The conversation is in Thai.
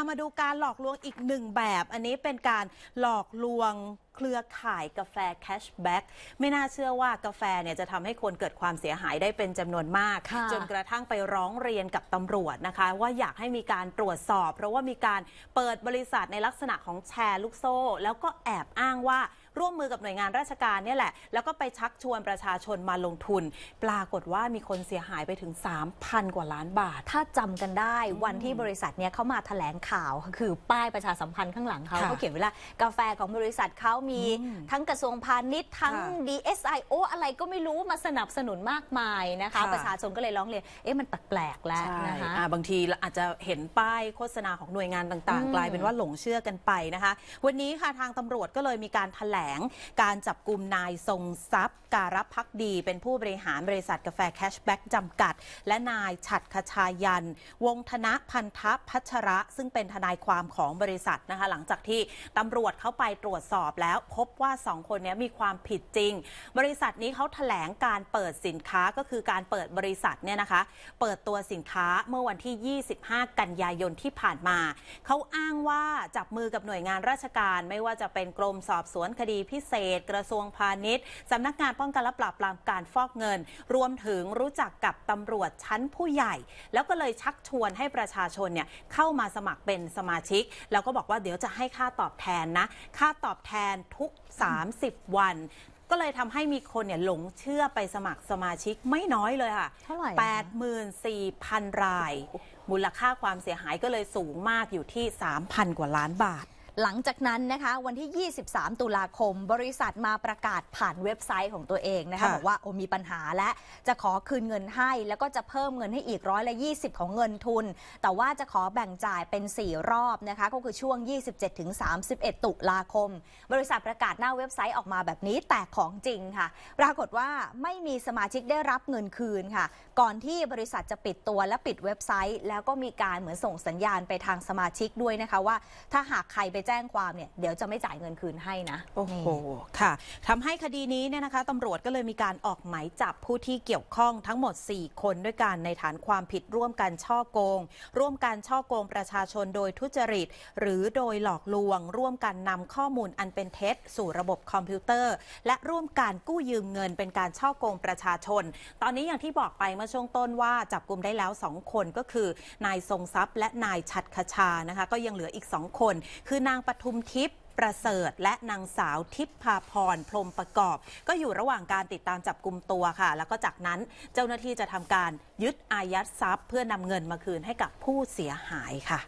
ามาดูการหลอกลวงอีกหนึ่งแบบอันนี้เป็นการหลอกลวงเครือข่ายกาแฟแคชแบ็กไม่น่าเชื่อว่ากาแฟเนี่ยจะทำให้คนเกิดความเสียหายได้เป็นจำนวนมาก จนกระทั่งไปร้องเรียนกับตำรวจนะคะว่าอยากให้มีการตรวจสอบ เพราะว่ามีการเปิดบริษัทในลักษณะของแชร์ลูกโซ่ แล้วก็แอบอ้างว่าร่วมมือกับหน่วยงานราชการเนี่ยแหละแล้วก็ไปชักชวนประชาชนมาลงทุน ปรากฏว่ามีคนเสียหายไปถึง3,000กว่าล้านบาท ถ้าจำกันได้ วันที่บริษัทเนี่ยเขามาแถลงข่าวคือป้ายประชาสัมพันธ์ข้างหลังเขาเขาเขียนไว้ว่ากาแฟของบริษัทเขาีทั้งกระทรวงพาณิชย์ ทั้ง DSI โออะไรก็ไม่รู้มาสนับสนุนมากมายนะคะคะประชาชนก็เลยร้องเรียนเอ๊ะมันแปลกๆแล้วนะคะบางทีอาจจะเห็นป้ายโฆษณาของหน่วยงานต่างๆ กลายเป็นว่าหลงเชื่อกันไปนะคะวันนี้ค่ะทางตำรวจก็เลยมีการถแถลง การจับกลุ่มนายทรงทรัพย์ การัพักดี เป็นผู้บริหารบริษัทกาแฟแคชแบ็กจำกัด และนายฉัดขชายัน วงธนพันธพัชระ ซึ่งเป็นทนายความของบริษัทนะคะหลังจากที่ตำรวจเข้าไปตรวจสอบแล้วแล้วพบว่า2คนนี้มีความผิดจริง บริษัทนี้เขาแถลง การเปิดสินค้าก็คือการเปิดบริษัท เนี่ยนะคะ เปิดตัวสินค้าเมื่อวันที่ 25 กันยายนที่ผ่านมา เขาอ้างว่า จับมือกับหน่วยงานราชการ ไม่ว่าจะเป็นกรมสอบสวนคดีพิเศษ กระทรวงพาณิชย์สำนักงาน ป้องกันและปราบปรามการฟอกเงิน รวมถึงรู้จักกับตำรวจชั้นผู้ใหญ่ แล้วก็เลยชักชวนให้ประชาชนเนี่ยเข้ามาสมัครเป็นสมาชิกแล้วก็บอกว่าเดี๋ยวจะให้ค่าตอบแทนนะค่าตอบแทนทุก 30 วัน ก็เลยทำให้มีคนเนี่ยหลงเชื่อไปสมัครสมาชิกไม่น้อยเลยค่ะเท่าไหร่อะคะ84,000 ราย มูลค่าความเสียหายก็เลยสูงมากอยู่ที่ 3,000 กว่าล้านบาทหลังจากนั้นนะคะวันที่ 23 ตุลาคมบริษัทมาประกาศผ่านเว็บไซต์ของตัวเองนะคะบอกว่าโอมีปัญหาและจะขอคืนเงินให้ แล้วก็จะเพิ่มเงินให้อีกร้อยละ20 ของเงินทุน แต่ว่าจะขอแบ่งจ่ายเป็น 4 รอบนะคะก็คือช่วง 27-31 ตุลาคม บริษัทประกาศหน้าเว็บไซต์ออกมาแบบนี้ แต่ของจริงค่ะ ปรากฏว่าไม่มีสมาชิกได้รับเงินคืนค่ะ ก่อนที่บริษัทจะปิดตัวและปิดเว็บไซต์ แล้วก็มีการเหมือนส่งสัญญาณไปทางสมาชิกด้วยนะคะว่า ถ้าหากใครไปแจ้งความเนี่ยเดี๋ยวจะไม่จ่ายเงินคืนให้นะ โอ้โหค่ะทำให้คดีนี้เนี่ยนะคะตำรวจก็เลยมีการออกหมายจับผู้ที่เกี่ยวข้องทั้งหมด 4 คนด้วยกันในฐานความผิดร่วมกันช่อโกง ร่วมกันช่อโกงประชาชนโดยทุจริต หรือโดยหลอกลวงร่วมกันนำข้อมูลอันเป็นเท็จ สู่ระบบคอมพิวเตอร์ และร่วมการกู้ยืมเงินเป็นการช่อโกงประชาชน ตอนนี้อย่างที่บอกไปเมื่อช่วงต้นว่า จับกลุ่มได้แล้ว 2 คนก็คือนายทรงทรัพย์ และนายชัดคชานะคะก็ยังเหลืออีก 2 คนคือนนางปทุมทิพย์ประเสริฐ และนางสาวทิพพาพรพรมประกอบ ก็อยู่ระหว่างการติดตามจับกลุ่มตัวค่ะ แล้วก็จากนั้นเจ้าหน้าที่จะทำการยึดอายัดทรัพย์ เพื่อนำเงินมาคืนให้กับผู้เสียหายค่ะ